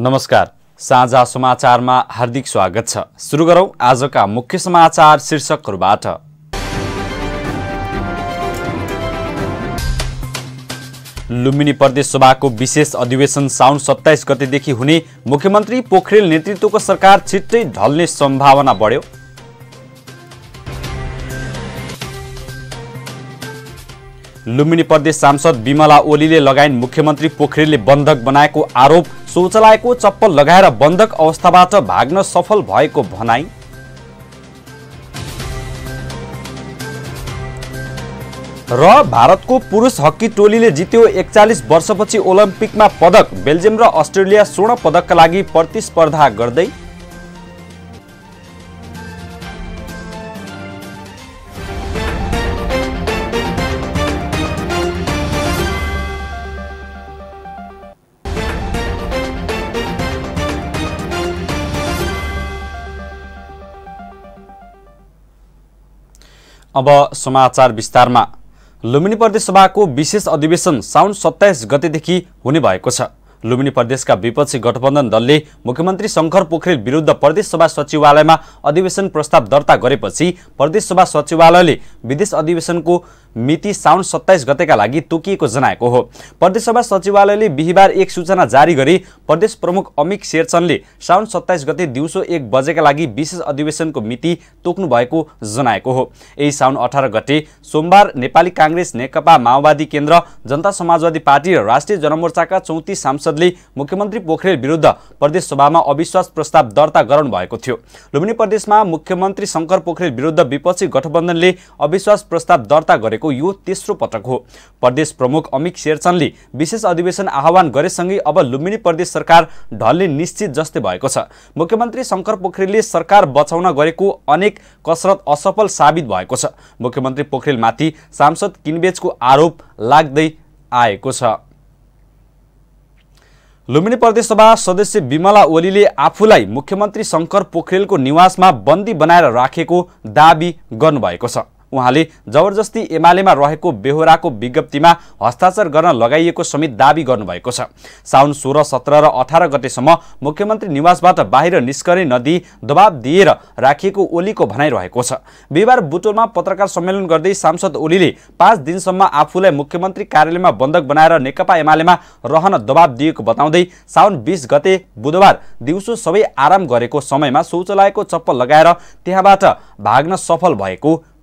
नमस्कार साझा समाचारमा हार्दिक स्वागत छ सुरु गरौँ आजका मुख्य समाचार शीर्षकहरूबाट लुम्बिनी सभाको विशेष अधिवेशन साउन सत्ताइस गतेदेखि हुने मुख्यमन्त्री पोखरेल नेतृत्वको सरकार छिट्टै ढल्ने सम्भावना बढ्यो लुम्बिनी प्रदेश सांसद विमला ओलीले लगायत मुख्यमन्त्री पोखरेलले बन्धक बनाएको आरोप शौचालयको चप्पल लगाएर बन्धक अवस्थाबाट भाग्न सफल भएको भनाई र भारतको पुरुष हक्की टोलीले जित्यो एकचालिस वर्षपछि ओलम्पिकमा पदक बेल्जियम र अस्ट्रेलिया स्वर्ण पदकका लागि प्रतिस्पर्धा गर्दै अब समाचार विस्तारमा लुम्बिनी प्रदेशसभाको विशेष अधिवेशन साउन सत्ताइस गतेदेखि हुने भएको छ लुम्बिनी प्रदेशका विपक्षी गठबन्धन दलले मुख्यमन्त्री शङ्कर पोखरेल विरुद्ध प्रदेशसभा सचिवालयमा अधिवेशन प्रस्ताव दर्ता गरेपछि प्रदेशसभा सचिवालयले विदेश अधिवेशनको मिति साउन सत्ताइस गतेका लागि तोकिएको जनाएको हो प्रदेशसभा सचिवालयले बिहिबार एक सूचना जारी गरी प्रदेश प्रमुख अमित शेरचनले साउन सत्ताइस गते दिउँसो एक बजेका लागि विशेष अधिवेशनको मिति तोक्नु भएको जनाएको हो यही साउन अठार गते सोमबार नेपाली काङ्ग्रेस नेकपा माओवादी केन्द्र जनता समाजवादी पार्टी र राष्ट्रिय जनमोर्चाका चौतिस सांसदले मुख्यमन्त्री पोखरेल विरुद्ध प्रदेशसभामा अविश्वास प्रस्ताव दर्ता गराउनु भएको थियो लुम्बिनी प्रदेशमा मुख्यमन्त्री शङ्कर पोखरेल विरुद्ध विपक्षी गठबन्धनले अविश्वास प्रस्ताव दर्ता गरेको यो तेस्रो पटक हो प्रदेश प्रमुख अमित शेरचनले विशेष अधिवेशन आह्वान गरेसँगै अब लुम्बिनी प्रदेश सरकार ढल्ने निश्चित जस्तै भएको छ मुख्यमन्त्री शङ्कर पोखरेलले सरकार बचाउन गरेको अनेक कसरत असफल साबित भएको छ मुख्यमन्त्री पोखरेलमाथि सांसद किनबेचको आरोप लाग्दै आएको छ लुम्बिनी प्रदेशसभा सदस्य विमला ओलीले आफूलाई मुख्यमन्त्री शङ्कर पोखरेलको निवासमा बन्दी बनाएर राखेको दावी गर्नुभएको छ उहाँले जबरजस्ती एमालेमा रहेको बेहोराको विज्ञप्तिमा हस्ताक्षर गर्न लगाइएको समेत दावी गर्नुभएको छ साउन सोह्र सत्र र अठार गतेसम्म मुख्यमन्त्री निवासबाट बाहिर निस्कने नदी दबाब दिएर राखिएको ओलीको भनाइरहेको छ बिहिबार बुटोलमा पत्रकार सम्मेलन गर्दै सांसद ओलीले पाँच दिनसम्म आफूलाई मुख्यमन्त्री कार्यालयमा बन्धक बनाएर नेकपा एमालेमा रहन दबाब दिएको बताउँदै साउन बिस गते बुधबार दिउँसो सबै आराम गरेको समयमा शौचालयको चप्पल लगाएर त्यहाँबाट भाग्न सफल भएको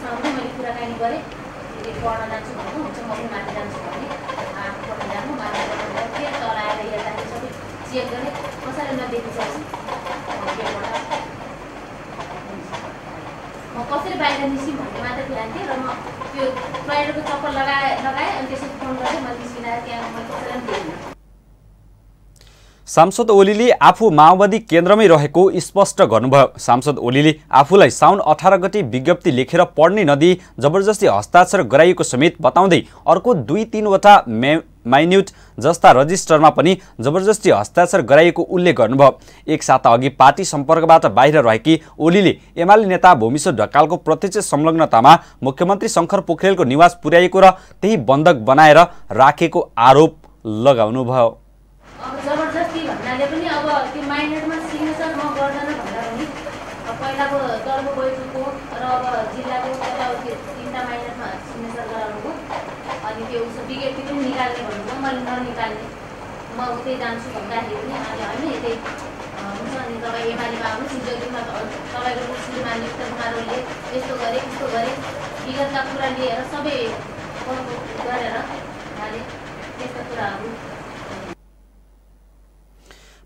उसँग पनि मैले कुराकानी गरेँ यसले पढ्न जान्छु भन्नु हुन्छ म पनि माथि जान्छु भने आफू पढ्न जानु माथि फेरि तल आएर हेर्दाखेरि सबै चेक गरेँ कसैले नदेखिसकेपछि म कसरी बाहिर निस्किँ भन्ने मात्रै ध्यान थिएँ र म त्यो टोयलेटको चप्पल लगाए लगाएँ अनि त्यसरी फोन गरेँ मैले निस्किँदा त्यहाँ मैले कसैलाई पनि देखेँ सांसद ओलीले आफू माओवादी केन्द्रमै रहेको स्पष्ट गर्नुभयो सांसद ओलीले आफूलाई साउन अठार गते विज्ञप्ति लेखेर पढ्ने नदी जबरजस्ती हस्ताक्षर गराइएको समेत बताउँदै अर्को दुई तिनवटा मे माइन्युट जस्ता रजिस्टरमा पनि जबरजस्ती हस्ताक्षर गराइएको उल्लेख गर्नुभयो एक साता अघि पार्टी सम्पर्कबाट बाहिर रहेकी ओलीले एमाले नेता भूमिश्वर ढकालको प्रत्यक्ष संलग्नतामा मुख्यमन्त्री शङ्कर पोखरेलको निवास पुर्याएको र त्यही बन्धक बनाएर राखेको आरोप लगाउनुभयो जान्छु भन्दाखेरि पनि अहिले होइन यतै हुन्छ अनि तपाईँ एमालेमा आउनुहोस् हिजो तपाईँको श्रीमान युक्त कुमार यस्तो गरे उस्तो गरे विगतका कुरा लिएर सबै गरेर उहाँले त्यस्ता कुराहरू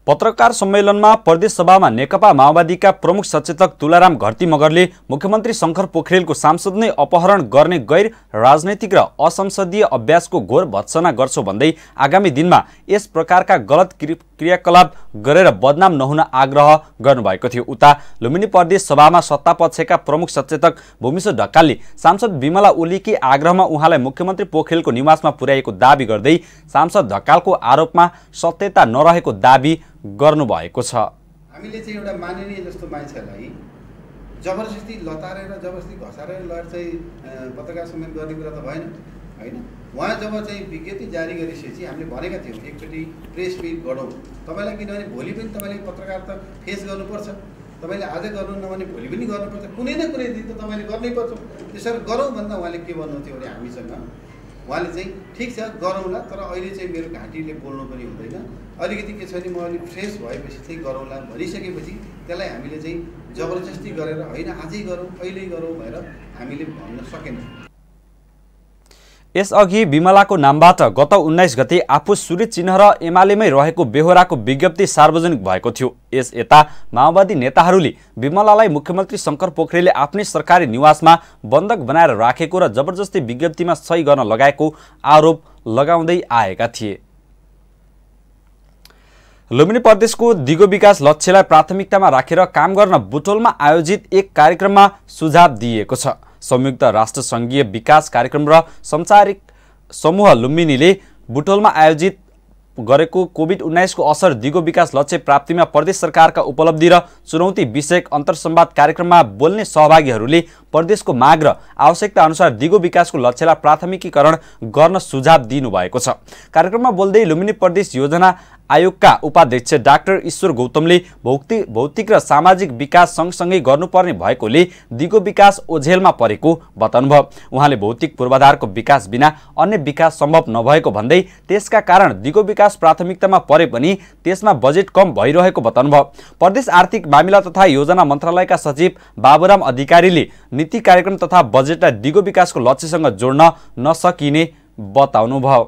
पत्रकार सम्मेलनमा प्रदेश सभामा नेकपा माओवादीका प्रमुख सचेतक तुलाराम घरती मगरले मुख्यमन्त्री शङ्कर पोखरेलको सांसद नै अपहरण गर्ने गैर राजनैतिक र असंसदीय अभ्यासको घोर भत्सना गर्छौ भन्दै आगामी दिनमा यस प्रकारका गलत क्रियाकलाप गरेर बदनाम नहुन आग्रह गर्नुभएको थियो उता लुम्बिनी प्रदेशसभामा सत्तापक्षका प्रमुख सचेतक भूमिश्वर ढकालले सांसद विमला ओलीकी आग्रहमा उहाँलाई मुख्यमन्त्री पोखरेलको निवासमा पुर्याएको दावी गर्दै सांसद ढकालको आरोपमा सत्यता नरहेको दावी गर्नुभएको छ हामीले चाहिँ एउटा मानिने जस्तो मान्छेहरूलाई जबरजस्ती लतारेर जबरजस्ती घसारेर लगाएर चाहिँ पत्रकार सम्मेलन गर्ने कुरा त भएन होइन उहाँ जब चाहिँ विज्ञप्ति जारी गरिसकेपछि हामीले भनेका थियौँ एकचोटि प्रेस मिट गरौँ तपाईँलाई किनभने भोलि पनि तपाईँले पत्रकार त फेस गर्नुपर्छ तपाईँले आज गर्नु नभने भोलि पनि गर्नुपर्छ कुनै न कुनै दिन त तपाईँले गर्नै पर्छ त्यसरी गरौँ भन्दा उहाँले के भन्नुहुन्थ्यो भने हामीसँग उहाँले चाहिँ ठिक छ गरौँला तर अहिले चाहिँ मेरो घाँटीले बोल्नु पनि हुँदैन अलिकति के छ भने म अलिक फ्रेस भएपछि चाहिँ गरौँला भनिसकेपछि त्यसलाई हामीले चाहिँ जबरजस्ती गरेर होइन आजै गरौँ अहिले गरौँ भनेर हामीले भन्न सकेनौँ यसअघि विमलाको नामबाट गत उन्नाइस गते आफू सूर्य चिन्ह र एमालेमै रहेको बेहोराको विज्ञप्ति सार्वजनिक भएको थियो यस यता माओवादी नेताहरूले विमलालाई मुख्यमन्त्री शङ्कर पोखरेलले आफ्नै सरकारी निवासमा बन्धक बनाएर राखेको र जबरजस्ती विज्ञप्तिमा सही गर्न लगाएको आरोप लगाउँदै आएका थिए लुम्बिनी प्रदेशको दिगो विकास लक्ष्यलाई प्राथमिकतामा राखेर काम गर्न बुटोलमा आयोजित एक कार्यक्रममा सुझाव दिइएको छ संयुक्त राष्ट्र संघीय विकास कार्यक्रम र संसारिक समूह लुम्बिनीले बुटोलमा आयोजित गरेको कोभिड उन्नाइसको असर दिगो विकास लक्ष्य प्राप्तिमा प्रदेश सरकारका उपलब्धि र चुनौती विषयक अन्तर्सम्वाद कार्यक्रममा बोल्ने सहभागीहरूले प्रदेशको माग र आवश्यकता अनुसार दिगो विकासको लक्ष्यलाई प्राथमिकीकरण गर्न सुझाव दिनुभएको छ कार्यक्रममा बोल्दै लुम्बिनी प्रदेश योजना आयोगका उपाध्यक्ष डाक्टर ईश्वर गौतमले भौतिक भौतिक र सामाजिक विकास सँगसँगै गर्नुपर्ने भएकोले दिगो विकास ओझेलमा परेको बताउनुभयो उहाँले भौतिक पूर्वाधारको विकास बिना अन्य विकास सम्भव नभएको भन्दै त्यसका कारण दिगो विकास प्राथमिकतामा परे पनि त्यसमा बजेट कम भइरहेको बताउनुभयो प्रदेश आर्थिक मामिला तथा योजना मन्त्रालयका सचिव बाबुराम अधिकारीले नीति कार्यक्रम तथा बजेटलाई दिगो विकासको लक्ष्यसँग जोड्न नसकिने बताउनुभयो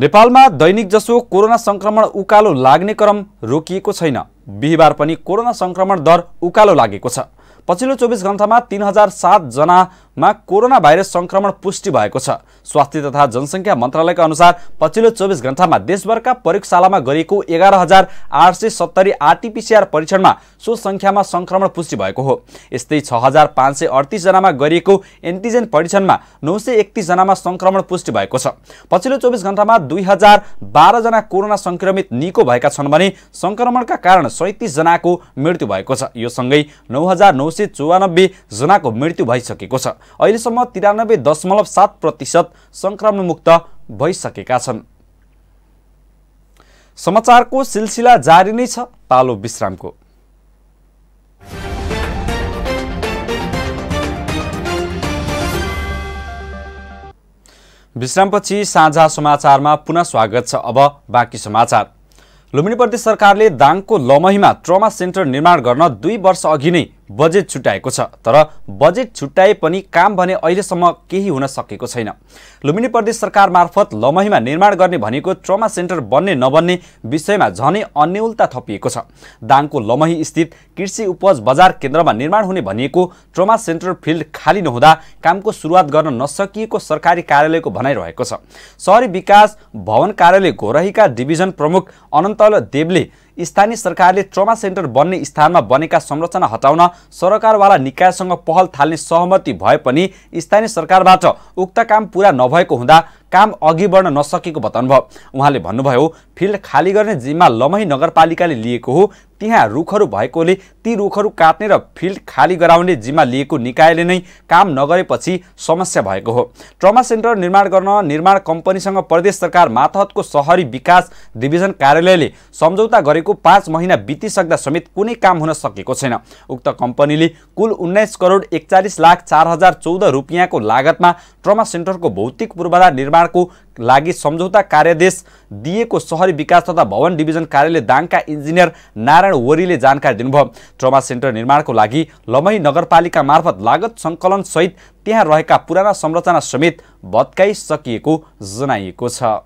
नेपालमा दैनिक जसो कोरोना संक्रमण उकालो लाग्ने क्रम रोकिएको छैन बिहिबार पनि कोरोना संक्रमण दर उकालो लागेको छ पछिल्लो चौबिस घण्टामा तिन हजार सातजनामा कोरोना भाइरस सङ्क्रमण पुष्टि भएको छ स्वास्थ्य तथा जनसङ्ख्या मन्त्रालयका अनुसार पछिल्लो चौबिस घण्टामा देशभरका प्रयोगशालामा गरिएको एघार हजार आठ सय सत्तरी आरटिपिसिआर परीक्षणमा सो सङ्ख्यामा सङ्क्रमण पुष्टि भएको हो यस्तै छ हजार पाँच सय अडतिसजनामा गरिएको एन्टिजेन परीक्षणमा नौ सय एकतिसजनामा सङ्क्रमण पुष्टि भएको छ पछिल्लो चौबिस घण्टामा दुई हजार बाह्रजना कोरोना सङ्क्रमित निको भएका छन् भने सङ्क्रमणका कारण सैतिसजनाको मृत्यु भएको छ यो सँगै नौ हजार नौ सय चौवानब्बे जनाको मृत्यु भइसकेको छ अहिलेसम्म तिरानब्बे दशमलव सात प्रतिशत सङ्क्रमणमुक्त भइसकेका छन् समाचारको सिलसिला जारी नै छ पालो विश्रामको विश्रामपछि साझा समाचारमा पुनः स्वागत छ अब बाँकी समाचार लुम्बिनी प्रदेश सरकारले दाङको लमहीमा ट्रमा सेन्टर निर्माण गर्न दुई वर्ष अघि नै बजेट छुट्याएको छ तर बजेट छुट्याए पनि काम भने अहिलेसम्म केही हुन सकेको छैन लुम्बिनी प्रदेश सरकार मार्फत लमहीमा निर्माण गर्ने भनेको ट्रमा सेन्टर बन्ने नबन्ने विषयमा झनै अन्यलता थपिएको छ दाङको लमही स्थित कृषि उपज बजार केन्द्रमा निर्माण हुने भनिएको ट्रमा सेन्टर फिल्ड खाली नहुँदा कामको सुरुवात गर्न नसकिएको सरकारी कार्यालयको भनाइरहेको छ सहरी विकास भवन कार्यालय घोरहीका डिभिजन प्रमुख अनन्तल देवले स्थानीय सरकारले ट्रमा सेन्टर बन्ने स्थानमा बनेका संरचना हटाउन सरकारवाला निकायसँग पहल थाल्ने सहमति भए पनि स्थानीय सरकारबाट उक्त काम पुरा नभएको हुँदा काम अघि बढ्न नसकेको बताउनुभयो उहाँले भन्नुभयो फिल्ड खाली गर्ने जिम्मा लमही नगरपालिकाले लिएको हो त्यहाँ रुखहरू भएकोले ती रुखहरू काट्ने र फिल्ड खाली गराउने जिम्मा लिएको निकायले नै काम नगरेपछि समस्या भएको हो ट्रमा सेन्टर निर्माण गर्न निर्माण कम्पनीसँग प्रदेश सरकार माथहतको सहरी विकास डिभिजन कार्यालयले सम्झौता गरेको पाँच महिना बितिसक्दा समेत कुनै काम हुन सकेको छैन उक्त कम्पनीले कुल उन्नाइस करोड एकचालिस लाख चार हजार चौध रुपियाँको लागतमा ट्रमा सेन्टरको भौतिक पूर्वाधार निर्माणको लागि सम्झौता कार्यदेश दिएको सहरी विकास तथा भवन डिभिजन कार्यालय दाङका इन्जिनियर नारायण वरीले जानकारी दिनुभयो ट्रमा सेन्टर निर्माणको लागि लमही नगरपालिका मार्फत लागत सहित त्यहाँ रहेका पुराना संरचना समेत भत्काइसकिएको जनाइएको छ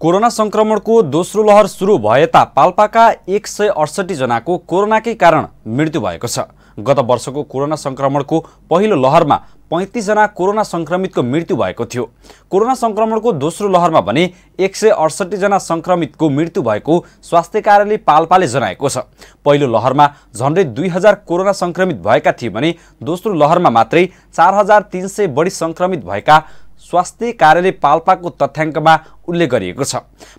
कोरोना संक्रमणको दोस्रो लहर सुरु भए ता पाल्पाका एक सय जनाको कोरोनाकै कारण मृत्यु भएको छ गत वर्षको कोरोना सङ्क्रमणको पहिलो लहरमा पैँतिसजना कोरोना सङ्क्रमितको मृत्यु भएको थियो कोरोना सङ्क्रमणको दोस्रो लहरमा भने एक सय अडसट्ठीजना सङ्क्रमितको मृत्यु भएको स्वास्थ्य कार्यालय पाल्पाले जनाएको छ पहिलो लहरमा झन्डै दुई हजार कोरोना सङ्क्रमित भएका थिए भने दोस्रो लहरमा मात्रै चार हजार तिन सय बढी सङ्क्रमित भएका स्वास्थ्य कार्यालय पाल्पाको तथ्याङ्कमा उल्लेख गरिएको छ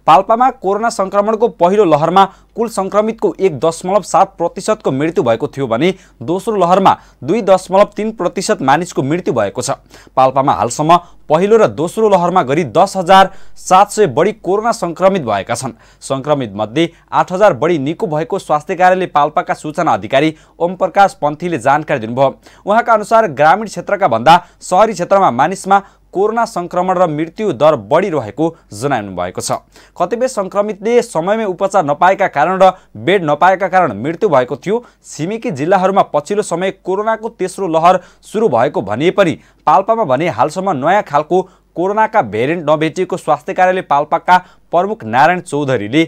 पाल्पामा कोरोना सङ्क्रमणको पहिलो लहरमा कुल सङ्क्रमितको एक दशमलव सात प्रतिशतको मृत्यु भएको थियो भने दोस्रो लहरमा दुई दशमलव तिन प्रतिशत मानिसको मृत्यु भएको छ पाल्पामा हालसम्म पहिलो र दोस्रो लहरमा गरी दस हजार सात सय बढी कोरोना सङ्क्रमित भएका छन् सङ्क्रमितमध्ये आठ हजार बढी निको भएको स्वास्थ्य कार्यालय पाल्पाका सूचना अधिकारी ओमप्रकाश प्रकाश पन्थीले जानकारी दिनुभयो उहाँका अनुसार ग्रामीण क्षेत्रका भन्दा सहरी क्षेत्रमा मानिसमा कोरोना सङ्क्रमण र मृत्यु दर बढिरहेको जनाउनु भएको छ कतिपय सङ्क्रमितले समयमै उपचार नपाएका कारण र बेड नपाएका कारण मृत्यु भएको थियो छिमेकी जिल्लाहरूमा पछिल्लो समय कोरोनाको तेस्रो लहर सुरु भएको भनिए पनि पाल्पामा भने हालसम्म नयाँ खालको कोरोनाका भेरिएन्ट नभेटिएको स्वास्थ्य कार्यालय पाल्पाका प्रमुख नारायण चौधरीले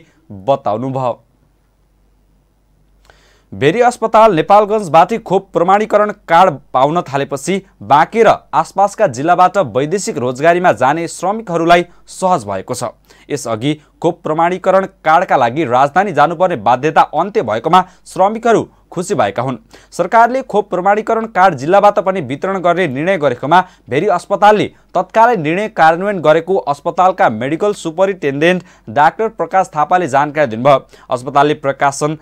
बताउनुभयो भेरी अस्पताल नेपालगञ्जबाटै खोप प्रमाणीकरण कार्ड पाउन थालेपछि बाँकी र आसपासका जिल्लाबाट वैदेशिक रोजगारीमा जाने श्रमिकहरूलाई सहज भएको छ यसअघि खोप प्रमाणीकरण कार्डका लागि राजधानी जानुपर्ने बाध्यता अन्त्य भएकोमा श्रमिकहरू खुसी भएका हुन् सरकारले खोप प्रमाणीकरण कार्ड जिल्लाबाट पनि वितरण गर्ने निर्णय गरेकोमा भेरी अस्पतालले तत्कालै निर्णय कार्यान्वयन गरेको अस्पतालका मेडिकल सुपरिन्टेन्डेन्ट डाक्टर प्रकाश थापाले जानकारी दिनुभयो अस्पतालले प्रकाशन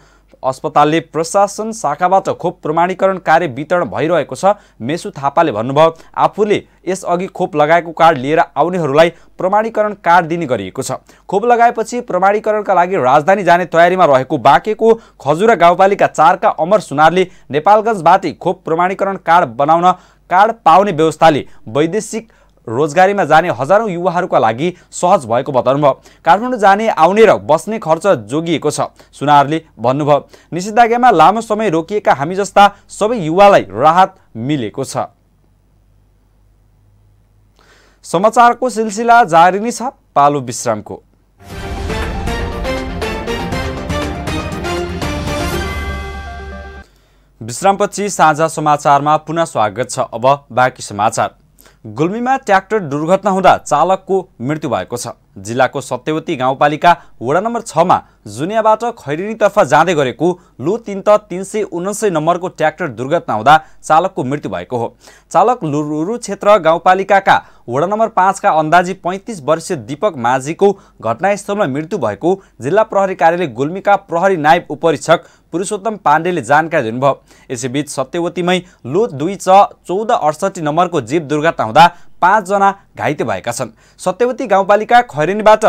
अस्पतालले प्रशासन शाखाबाट खोप प्रमाणीकरण कार्य वितरण भइरहेको छ मेसु थापाले भन्नुभयो आफूले यसअघि खोप लगाएको कार्ड लिएर आउनेहरूलाई प्रमाणीकरण कार्ड दिने गरिएको छ खोप लगाएपछि प्रमाणीकरणका लागि राजधानी जाने तयारीमा रहेको बाँकेको खजुरा गाउँपालिका चारका अमर सुनारले नेपालगञ्जबाटै खोप प्रमाणीकरण कार्ड बनाउन कार्ड पाउने व्यवस्थाले वैदेशिक रोजगारीमा जाने हजारौँ युवाहरूका लागि सहज भएको बताउनुभयो काठमाडौँ जाने आउने र बस्ने खर्च जोगिएको छ सुनारले भन्नुभयो निषेधाज्ञामा लामो समय रोकिएका हामी जस्ता सबै युवालाई राहत मिलेको छ समाचारको सिलसिला जारी नै छ पालो विश्रामको विश्रामपछि साझा समाचारमा पुनः स्वागत छ अब बाँकी समाचार गुल्मीमा ट्र्याक्टर दुर्घटना हुँदा चालकको मृत्यु भएको छ जिल्लाको सत्यवती गाउँपालिका वडा नम्बर छमा जुनियाबाट खैरिनीतर्फ जाँदै गरेको लु तिन त तिन सय उनासै नम्बरको ट्र्याक्टर दुर्घटना हुँदा चालकको मृत्यु भएको हो चालक लुरुरु क्षेत्र गाउँपालिकाका वडा नम्बर पाँचका अन्दाजी पैँतिस वर्षीय दीपक माझीको घटनास्थलमा मृत्यु भएको जिल्ला प्रहरी कार्यालय गुल्मीका प्रहरी नायब उपरीक्षक पुरुषोत्तम पाण्डेले जानकारी दिनुभयो यसैबीच सत्यवतीमै लु दुई चौध अडसठी नम्बरको जीव दुर्घटना हुँदा पाँचजना घाइते भएका छन् सत्यवती गाउँपालिका खैरेनीबाट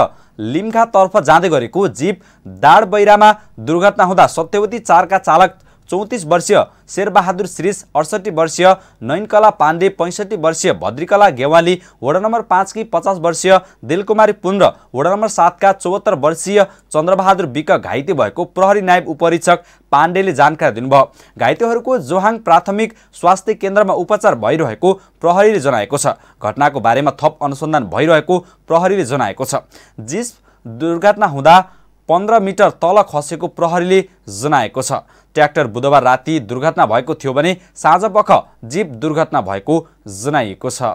लिम्खातर्फ जाँदै गरेको जीप दाड बैरामा दुर्घटना हुँदा सत्यवती चारका चालक चौतिस वर्षीय शेरबहादुर श्रीष अडसठी वर्षीय नयनकला पाण्डे पैँसठी वर्षीय भद्रिकला गेवाली वडा नम्बर पाँचकी पचास वर्षीय दिलकुमारी पुन र वडा नम्बर सातका चौहत्तर वर्षीय चन्द्रबहादुर विक घाइते भएको प्रहरी नायब उपरीक्षक पाण्डेले जानकारी दिनुभयो घाइतेहरूको जोहाङ प्राथमिक स्वास्थ्य केन्द्रमा उपचार भइरहेको प्रहरीले जनाएको छ घटनाको बारेमा थप अनुसन्धान भइरहेको प्रहरीले जनाएको छ जिस दुर्घटना हुँदा पन्ध्र मिटर तल खसेको प्रहरीले जनाएको छ ट्र्याक्टर बुधबार राति दुर्घटना भएको थियो भने साँझ पख जीप दुर्घटना भएको जनाइएको छ